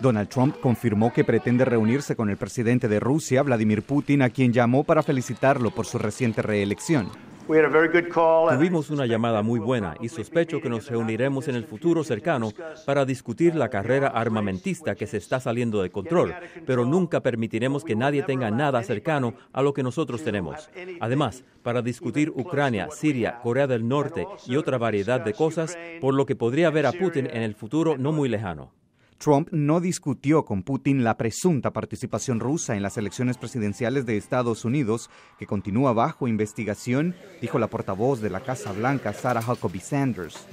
Donald Trump confirmó que pretende reunirse con el presidente de Rusia, Vladimir Putin, a quien llamó para felicitarlo por su reciente reelección. Tuvimos una llamada muy buena y sospecho que nos reuniremos en el futuro cercano para discutir la carrera armamentista que se está saliendo de control, pero nunca permitiremos que nadie tenga nada cercano a lo que nosotros tenemos. Además, para discutir Ucrania, Siria, Corea del Norte y otra variedad de cosas, por lo que podría ver a Putin en el futuro no muy lejano. Trump no discutió con Putin la presunta participación rusa en las elecciones presidenciales de Estados Unidos, que continúa bajo investigación, dijo la portavoz de la Casa Blanca, Sarah Huckabee Sanders.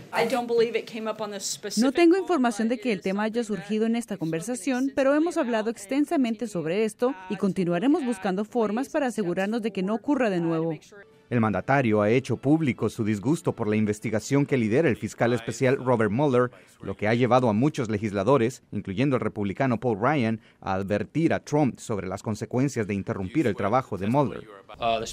No tengo información de que el tema haya surgido en esta conversación, pero hemos hablado extensamente sobre esto y continuaremos buscando formas para asegurarnos de que no ocurra de nuevo. El mandatario ha hecho público su disgusto por la investigación que lidera el fiscal especial Robert Mueller, lo que ha llevado a muchos legisladores, incluyendo el republicano Paul Ryan, a advertir a Trump sobre las consecuencias de interrumpir el trabajo de Mueller. Uh,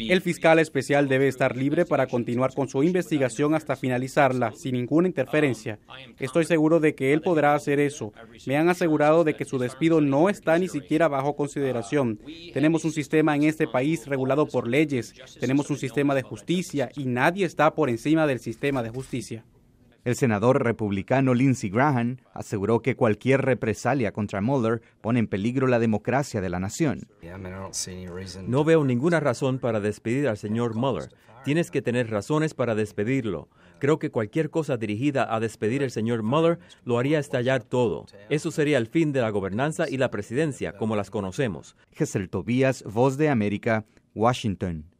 el fiscal especial debe estar libre para continuar con su investigación hasta finalizarla, sin ninguna interferencia. Estoy seguro de que él podrá hacer eso. Me han asegurado de que su despido no está ni siquiera bajo consideración. Tenemos un sistema en este país regulado por leyes tenemos un sistema de justicia y nadie está por encima del sistema de justicia. El senador republicano Lindsey Graham aseguró que cualquier represalia contra Mueller pone en peligro la democracia de la nación. No veo ninguna razón para despedir al señor Mueller. Tienes que tener razones para despedirlo. Creo que cualquier cosa dirigida a despedir al señor Mueller lo haría estallar todo. Eso sería el fin de la gobernanza y la presidencia como las conocemos. Gesell Tobías, Voz de América, Washington.